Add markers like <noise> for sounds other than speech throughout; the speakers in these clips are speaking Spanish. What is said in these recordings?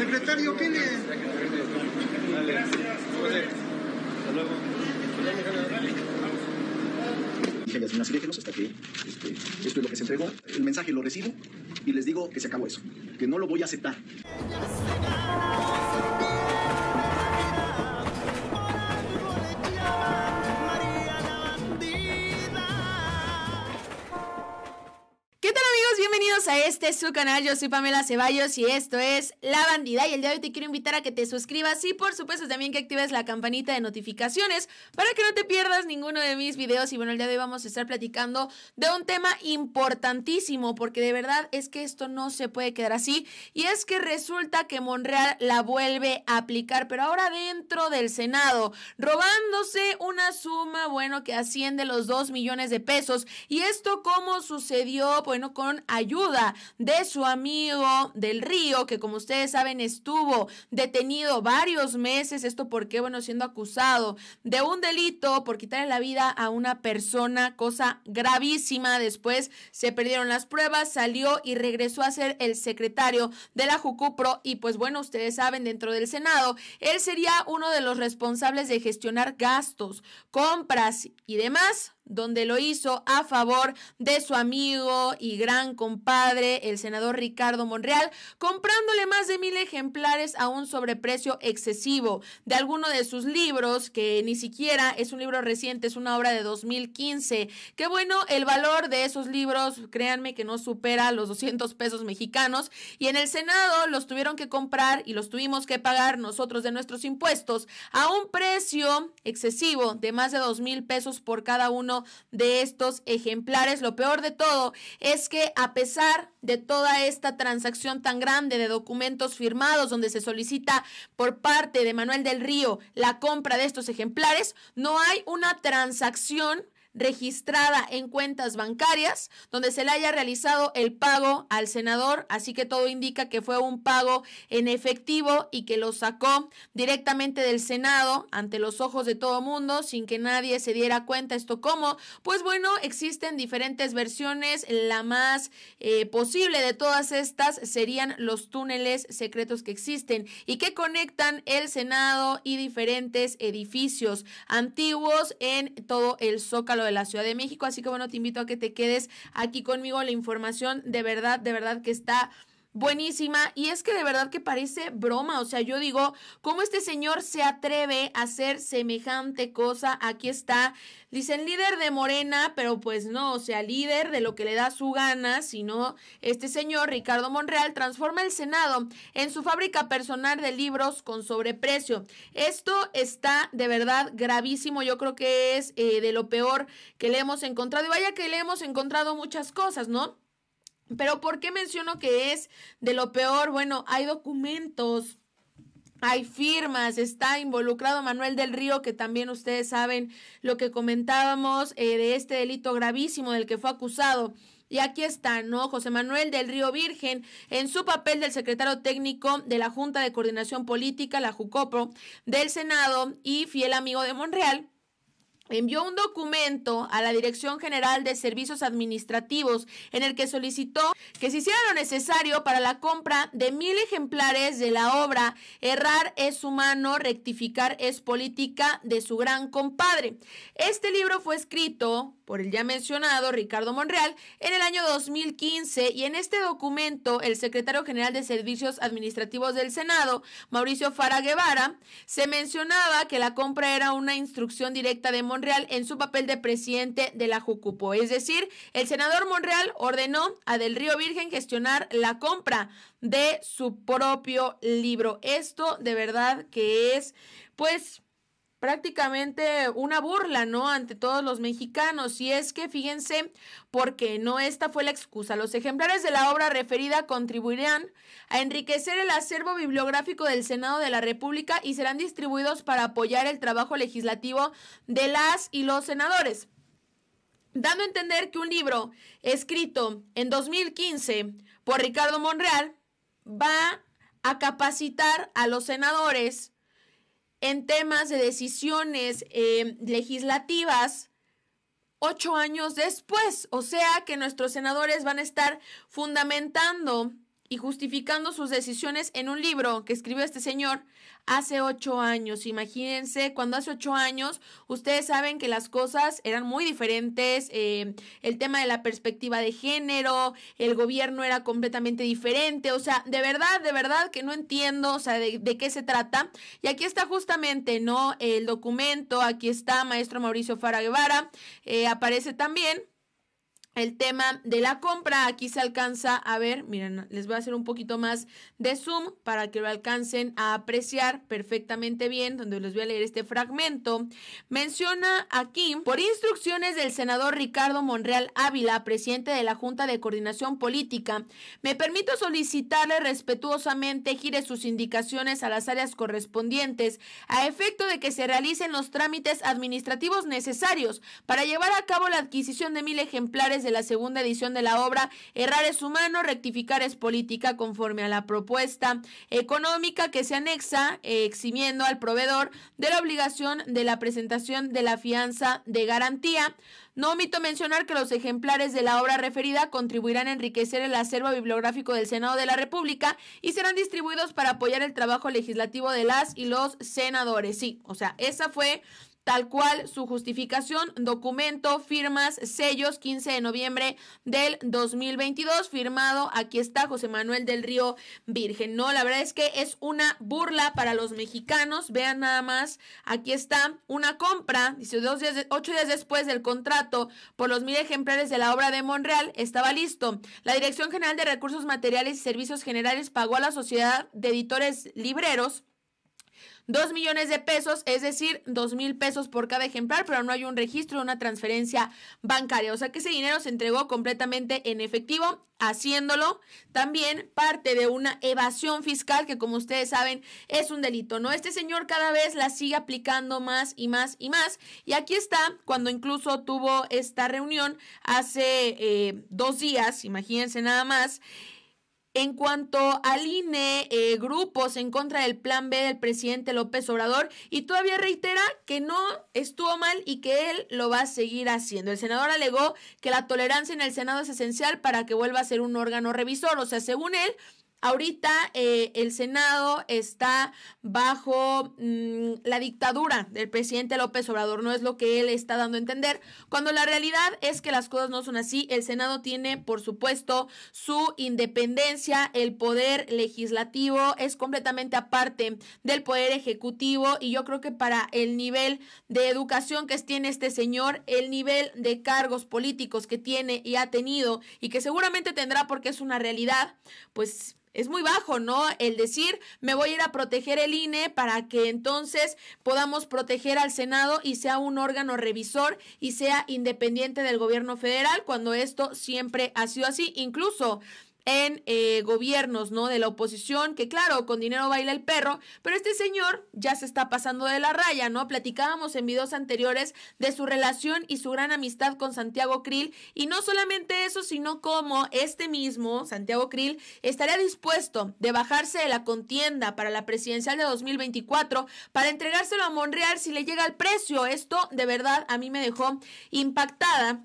Secretario, ¿qué le...? Gracias. Hasta luego. hasta que este, esto es lo que se entregó. El mensaje lo recibo y les digo que se acabó eso, que no lo voy a aceptar. a este su canal, yo soy Pamela Ceballos y esto es La Bandida y el día de hoy te quiero invitar a que te suscribas y por supuesto también que actives la campanita de notificaciones para que no te pierdas ninguno de mis videos y bueno, el día de hoy vamos a estar platicando de un tema importantísimo porque de verdad es que esto no se puede quedar así y es que resulta que Monreal la vuelve a aplicar pero ahora dentro del Senado robándose una suma bueno que asciende los 2 millones de pesos y esto cómo sucedió bueno con ayuda de su amigo del río, que como ustedes saben estuvo detenido varios meses, esto porque, bueno, siendo acusado de un delito por quitarle la vida a una persona, cosa gravísima. Después se perdieron las pruebas, salió y regresó a ser el secretario de la Jucupro y pues bueno, ustedes saben, dentro del Senado, él sería uno de los responsables de gestionar gastos, compras y demás donde lo hizo a favor de su amigo y gran compadre, el senador Ricardo Monreal, comprándole más de mil ejemplares a un sobreprecio excesivo de alguno de sus libros, que ni siquiera es un libro reciente, es una obra de 2015. Que bueno, el valor de esos libros, créanme que no supera los 200 pesos mexicanos, y en el Senado los tuvieron que comprar y los tuvimos que pagar nosotros de nuestros impuestos a un precio excesivo de más de dos mil pesos por cada uno de estos ejemplares. Lo peor de todo es que a pesar de toda esta transacción tan grande de documentos firmados donde se solicita por parte de Manuel del Río la compra de estos ejemplares, no hay una transacción registrada en cuentas bancarias donde se le haya realizado el pago al senador, así que todo indica que fue un pago en efectivo y que lo sacó directamente del Senado ante los ojos de todo mundo sin que nadie se diera cuenta esto cómo. Pues bueno, existen diferentes versiones, la más eh, posible de todas estas serían los túneles secretos que existen y que conectan el Senado y diferentes edificios antiguos en todo el Zócalo de la Ciudad de México. Así que bueno, te invito a que te quedes aquí conmigo. La información de verdad, de verdad que está buenísima y es que de verdad que parece broma, o sea, yo digo, ¿cómo este señor se atreve a hacer semejante cosa? Aquí está, dicen líder de Morena, pero pues no, o sea, líder de lo que le da su gana, sino este señor Ricardo Monreal transforma el Senado en su fábrica personal de libros con sobreprecio. Esto está de verdad gravísimo, yo creo que es eh, de lo peor que le hemos encontrado y vaya que le hemos encontrado muchas cosas, ¿no? Pero ¿por qué menciono que es de lo peor? Bueno, hay documentos. Hay firmas, está involucrado Manuel del Río, que también ustedes saben lo que comentábamos eh, de este delito gravísimo del que fue acusado. Y aquí está, ¿no? José Manuel del Río Virgen, en su papel del secretario técnico de la Junta de Coordinación Política, la JUCOPRO, del Senado y fiel amigo de Monreal, envió un documento a la Dirección General de Servicios Administrativos en el que solicitó que se hiciera lo necesario para la compra de mil ejemplares de la obra Errar es humano, rectificar es política de su gran compadre. Este libro fue escrito por el ya mencionado Ricardo Monreal en el año 2015 y en este documento el secretario general de Servicios Administrativos del Senado, Mauricio Fara Guevara, se mencionaba que la compra era una instrucción directa de Monreal Monreal en su papel de presidente de la Jucupo. Es decir, el senador Monreal ordenó a Del Río Virgen gestionar la compra de su propio libro. Esto de verdad que es, pues, prácticamente una burla, ¿no? Ante todos los mexicanos. Y es que fíjense, porque no esta fue la excusa. Los ejemplares de la obra referida contribuirán a enriquecer el acervo bibliográfico del Senado de la República y serán distribuidos para apoyar el trabajo legislativo de las y los senadores. Dando a entender que un libro escrito en 2015 por Ricardo Monreal va a capacitar a los senadores en temas de decisiones em, legislativas ocho años después. O sea que nuestros senadores van a estar fundamentando y justificando sus decisiones en un libro que escribió este señor hace ocho años. Imagínense, cuando hace ocho años, ustedes saben que las cosas eran muy diferentes, eh, el tema de la perspectiva de género, el gobierno era completamente diferente, o sea, de verdad, de verdad que no entiendo, o sea, de, qué se trata. Y aquí está justamente, ¿no? El documento, aquí está maestro Mauricio Fara Guevara, eh, aparece también el tema de la compra. Aquí se alcanza a ver, miren, les voy a hacer un poquito más de zoom para que lo alcancen a apreciar perfectamente bien, donde les voy a leer este fragmento. Menciona aquí, por instrucciones del senador Ricardo Monreal Ávila, presidente de la Junta de Coordinación Política, me permito solicitarle respetuosamente gire sus indicaciones a las áreas correspondientes a efecto de que se realicen los trámites administrativos necesarios para llevar a cabo la adquisición de mil ejemplares de la segunda edición de la obra Errar es humano, rectificar es política, conforme a la propuesta económica que se anexa, eh, eximiendo al proveedor de la obligación de la presentación de la fianza de garantía. No omito mencionar que los ejemplares de la obra referida contribuirán a enriquecer el acervo bibliográfico del Senado de la República y serán distribuidos para apoyar el trabajo legislativo de las y los senadores. Sí, o sea, esa fue tal cual su justificación, documento, firmas, sellos, 15 de noviembre del 2022, firmado, aquí está José Manuel del Río Virgen. No, la verdad es que es una burla para los mexicanos, vean nada más, aquí está una compra, dice, dos días ocho días después del contrato por los mil ejemplares de la obra de Monreal, estaba listo. La Dirección General de Recursos Materiales y Servicios Generales pagó a la Sociedad de Editores Libreros dos millones de pesos, es decir, dos mil pesos por cada ejemplar, pero no hay un registro, de una transferencia bancaria. O sea que ese dinero se entregó completamente en efectivo, haciéndolo también parte de una evasión fiscal que como ustedes saben es un delito, ¿no? Este señor cada vez la sigue aplicando más y más y más. Y aquí está, cuando incluso tuvo esta reunión hace eh, dos días, imagínense nada más. En cuanto al INE, eh, grupos en contra del plan B del presidente López Obrador y todavía reitera que no estuvo mal y que él lo va a seguir haciendo. El senador alegó que la tolerancia en el Senado es esencial para que vuelva a ser un órgano revisor, o sea, según él, Ahorita eh, el Senado está bajo mm, la dictadura del presidente López Obrador, no es lo que él está dando a entender, cuando la realidad es que las cosas no son así. El Senado tiene, por supuesto, su independencia, el poder legislativo es completamente aparte del poder ejecutivo y yo creo que para el nivel de educación que tiene este señor, el nivel de cargos políticos que tiene y ha tenido y que seguramente tendrá porque es una realidad, pues es muy bajo, ¿no? El decir, me voy a ir a proteger el INE para que entonces podamos proteger al Senado y sea un órgano revisor y sea independiente del gobierno federal, cuando esto siempre ha sido así. Incluso en eh, gobiernos, ¿no? De la oposición, que claro, con dinero baila el perro, pero este señor ya se está pasando de la raya, ¿no? Platicábamos en videos anteriores de su relación y su gran amistad con Santiago Krill, y no solamente eso, sino cómo este mismo, Santiago Krill, estaría dispuesto de bajarse de la contienda para la presidencial de 2024 para entregárselo a Monreal si le llega el precio. Esto de verdad a mí me dejó impactada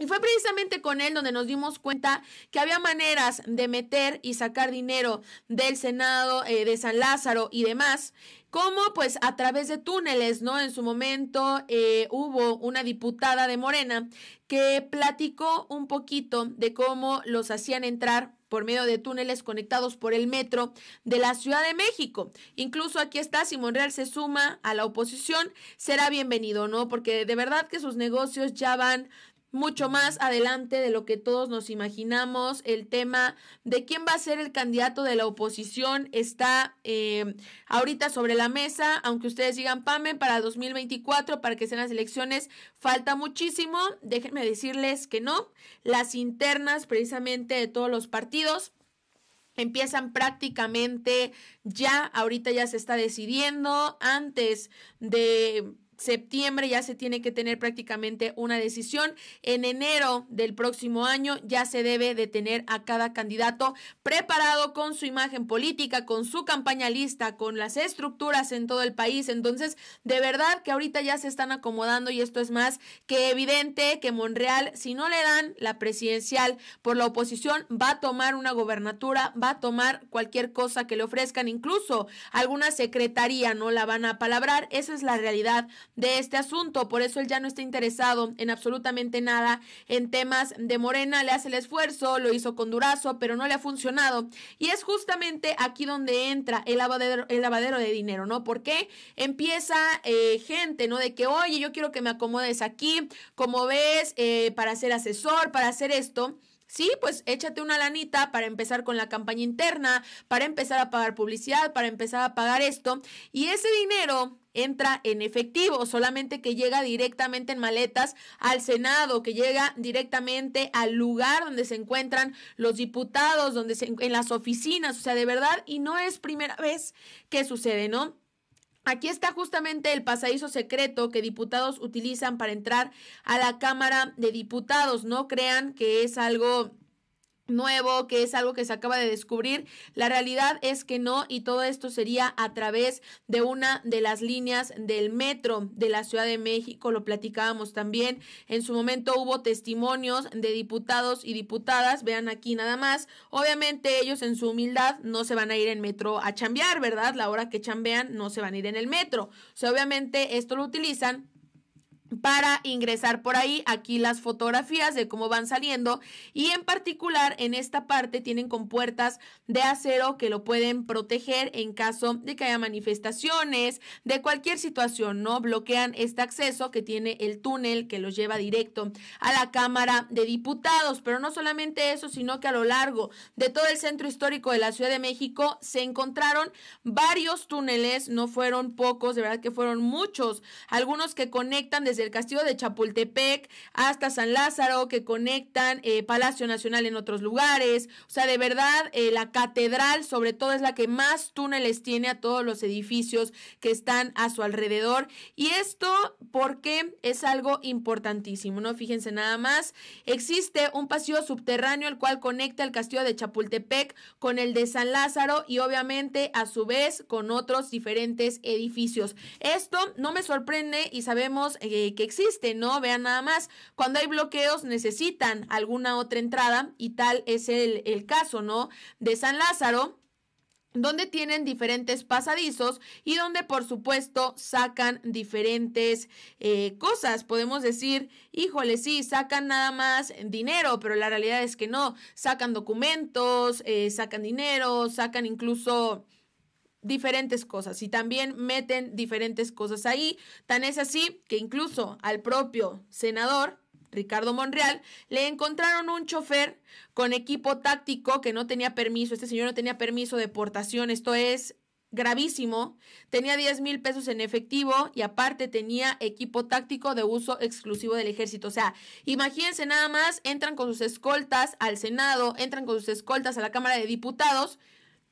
y fue precisamente con él donde nos dimos cuenta que había maneras de meter y sacar dinero del Senado, eh, de San Lázaro y demás. Como pues a través de túneles, ¿no? En su momento eh, hubo una diputada de Morena que platicó un poquito de cómo los hacían entrar por medio de túneles conectados por el metro de la Ciudad de México. Incluso aquí está, si Monreal se suma a la oposición, será bienvenido, ¿no? Porque de verdad que sus negocios ya van mucho más adelante de lo que todos nos imaginamos. El tema de quién va a ser el candidato de la oposición está eh, ahorita sobre la mesa, aunque ustedes digan, Pame, para 2024, para que sean las elecciones, falta muchísimo. Déjenme decirles que no. Las internas precisamente de todos los partidos empiezan prácticamente ya, ahorita ya se está decidiendo antes de septiembre ya se tiene que tener prácticamente una decisión. En enero del próximo año ya se debe de tener a cada candidato preparado con su imagen política, con su campaña lista, con las estructuras en todo el país. Entonces, de verdad que ahorita ya se están acomodando y esto es más que evidente que Monreal, si no le dan la presidencial por la oposición, va a tomar una gobernatura, va a tomar cualquier cosa que le ofrezcan, incluso alguna secretaría no la van a palabrar. Esa es la realidad de este asunto. Por eso él ya no está interesado en absolutamente nada en temas de Morena. Le hace el esfuerzo, lo hizo con Durazo, pero no le ha funcionado. Y es justamente aquí donde entra el lavadero, el lavadero de dinero, ¿no? Porque empieza eh, gente, ¿no? De que, oye, yo quiero que me acomodes aquí, como ves, eh, para ser asesor, para hacer esto. Sí, pues échate una lanita para empezar con la campaña interna, para empezar a pagar publicidad, para empezar a pagar esto. Y ese dinero entra en efectivo, solamente que llega directamente en maletas al Senado, que llega directamente al lugar donde se encuentran los diputados, donde se, en las oficinas, o sea, de verdad, y no es primera vez que sucede, ¿no? Aquí está justamente el pasadizo secreto que diputados utilizan para entrar a la Cámara de Diputados. No crean que es algo nuevo, que es algo que se acaba de descubrir. La realidad es que no y todo esto sería a través de una de las líneas del metro de la Ciudad de México, lo platicábamos también. En su momento hubo testimonios de diputados y diputadas, vean aquí nada más. Obviamente ellos en su humildad no se van a ir en metro a chambear, ¿verdad? La hora que chambean no se van a ir en el metro. O sea, obviamente esto lo utilizan para ingresar por ahí. Aquí las fotografías de cómo van saliendo y en particular en esta parte tienen compuertas de acero que lo pueden proteger en caso de que haya manifestaciones, de cualquier situación, ¿no? Bloquean este acceso que tiene el túnel que los lleva directo a la Cámara de Diputados, pero no solamente eso, sino que a lo largo de todo el centro histórico de la Ciudad de México se encontraron varios túneles, no fueron pocos, de verdad que fueron muchos, algunos que conectan desde del el castillo de Chapultepec hasta San Lázaro, que conectan eh, Palacio Nacional en otros lugares. O sea, de verdad, eh, la catedral sobre todo es la que más túneles tiene a todos los edificios que están a su alrededor. Y esto porque es algo importantísimo, ¿no? Fíjense nada más. Existe un pasillo subterráneo el cual conecta el castillo de Chapultepec con el de San Lázaro y obviamente a su vez con otros diferentes edificios. Esto no me sorprende y sabemos eh, que existe, ¿no? Vean nada más, cuando hay bloqueos necesitan alguna otra entrada y tal es el, caso, ¿no? De San Lázaro donde tienen diferentes pasadizos y donde por supuesto sacan diferentes eh, cosas. Podemos decir, híjole, sí, sacan nada más dinero, pero la realidad es que no, sacan documentos, eh, sacan dinero, sacan incluso diferentes cosas y también meten diferentes cosas ahí. Tan es así que incluso al propio senador Ricardo Monreal, le encontraron un chofer con equipo táctico que no tenía permiso, este señor no tenía permiso de portación, esto es gravísimo, tenía 10 mil pesos en efectivo y aparte tenía equipo táctico de uso exclusivo del ejército. O sea, imagínense nada más, entran con sus escoltas al Senado, entran con sus escoltas a la Cámara de Diputados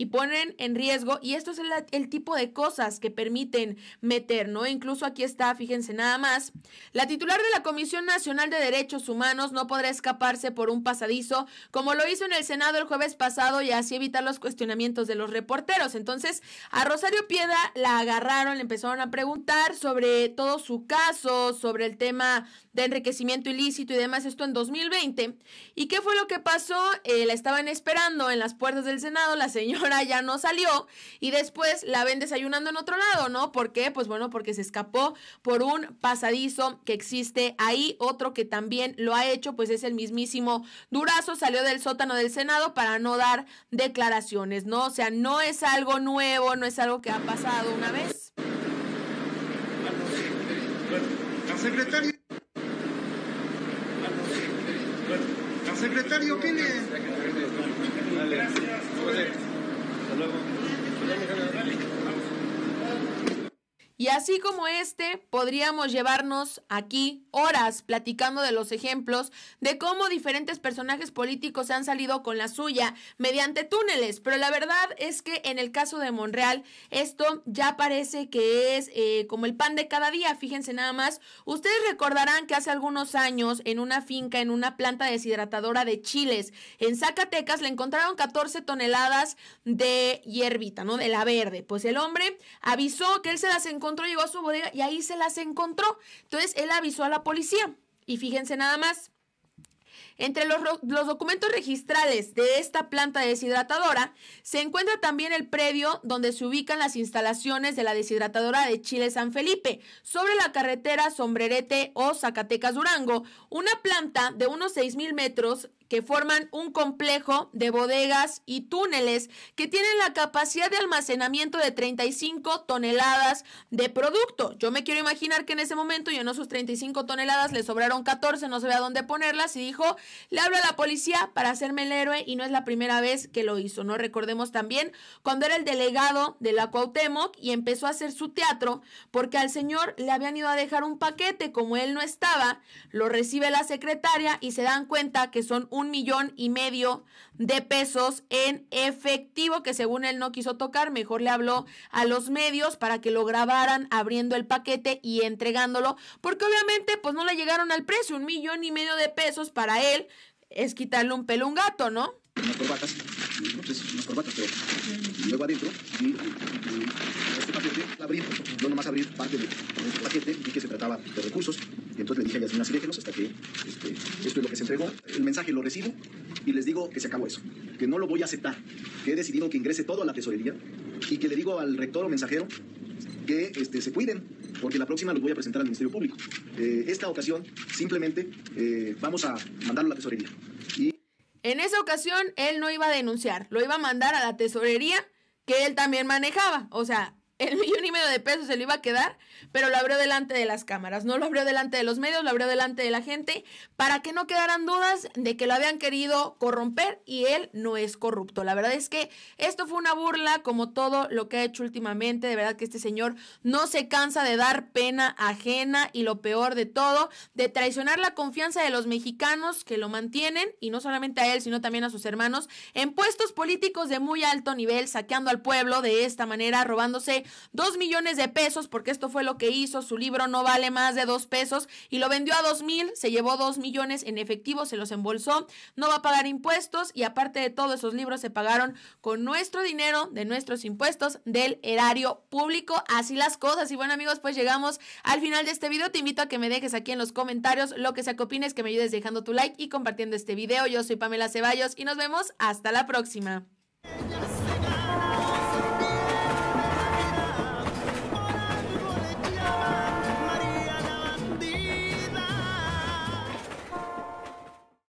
y ponen en riesgo, y esto es el, tipo de cosas que permiten meter, ¿no? Incluso aquí está, fíjense nada más, la titular de la Comisión Nacional de Derechos Humanos no podrá escaparse por un pasadizo, como lo hizo en el Senado el jueves pasado, y así evitar los cuestionamientos de los reporteros. Entonces, a Rosario Piedra la agarraron, le empezaron a preguntar sobre todo su caso, sobre el tema enriquecimiento ilícito y demás, esto en 2020. ¿Y qué fue lo que pasó? Eh, la estaban esperando en las puertas del Senado, la señora <laughs> ya no salió y después la ven desayunando en otro lado, ¿no? ¿Por qué? Pues bueno, porque se escapó por un pasadizo que existe ahí. Otro que también lo ha hecho, pues es el mismísimo Durazo, salió del sótano del Senado para no dar declaraciones, ¿no? O sea, no es algo nuevo, no es algo que ha pasado una vez. La secretaria. Secretario, ¿qué le...? Gracias. Hasta luego. Y así como este, podríamos llevarnos aquí horas platicando de los ejemplos de cómo diferentes personajes políticos se han salido con la suya mediante túneles, pero la verdad es que en el caso de Monreal esto ya parece que es eh, como el pan de cada día, fíjense nada más. Ustedes recordarán que hace algunos años en una finca, en una planta deshidratadora de chiles en Zacatecas, le encontraron 14 toneladas de hierbita, ¿no? De la verde. Pues el hombre avisó que él se las encontró llegó a su bodega y ahí se las encontró. Entonces él avisó a la policía. Y fíjense nada más. Entre los, documentos registrales de esta planta deshidratadora se encuentra también el predio donde se ubican las instalaciones de la deshidratadora de Chile San Felipe, sobre la carretera Sombrerete o Zacatecas Durango, una planta de unos seis mil metros que forman un complejo de bodegas y túneles que tienen la capacidad de almacenamiento de 35 toneladas de producto. Yo me quiero imaginar que en ese momento no sus 35 toneladas, le sobraron 14, no sabía dónde ponerlas y dijo, le hablo a la policía para hacerme el héroe y no es la primera vez que lo hizo, ¿no? Recordemos también cuando era el delegado de la Cuauhtémoc y empezó a hacer su teatro porque al señor le habían ido a dejar un paquete, como él no estaba, lo recibe la secretaria y se dan cuenta que son un un millón y medio de pesos en efectivo que según él no quiso tocar, mejor le habló a los medios para que lo grabaran abriendo el paquete y entregándolo, porque obviamente pues no le llegaron al precio, un millón y medio de pesos para él es quitarle un pelo a un gato, ¿no? pero mm. luego adentro, este nomás abrir parte este paquete, que se trataba de recursos entonces le dije a Yasmina déjenos hasta que este, esto es lo que se entregó. El mensaje lo recibo y les digo que se acabó eso, que no lo voy a aceptar, que he decidido que ingrese todo a la tesorería y que le digo al rector o mensajero que este, se cuiden, porque la próxima los voy a presentar al Ministerio Público. Eh, esta ocasión simplemente eh, vamos a mandarlo a la tesorería. Y... En esa ocasión él no iba a denunciar, lo iba a mandar a la tesorería que él también manejaba. O sea, el millón y medio de pesos se le iba a quedar, pero lo abrió delante de las cámaras, no lo abrió delante de los medios, lo abrió delante de la gente, para que no quedaran dudas de que lo habían querido corromper y él no es corrupto. La verdad es que esto fue una burla, como todo lo que ha hecho últimamente, de verdad que este señor no se cansa de dar pena ajena y lo peor de todo, de traicionar la confianza de los mexicanos que lo mantienen, y no solamente a él, sino también a sus hermanos, en puestos políticos de muy alto nivel, saqueando al pueblo de esta manera, robándose dos millones de pesos, porque esto fue lo que hizo, su libro no vale más de dos pesos y lo vendió a dos mil, se llevó dos millones en efectivo, se los embolsó, no va a pagar impuestos y aparte de todo, esos libros se pagaron con nuestro dinero, de nuestros impuestos, del erario público, así las cosas. Y bueno amigos, pues llegamos al final de este video, te invito a que me dejes aquí en los comentarios lo que sea que opines, que me ayudes dejando tu like y compartiendo este video. Yo soy Pamela Ceballos y nos vemos hasta la próxima.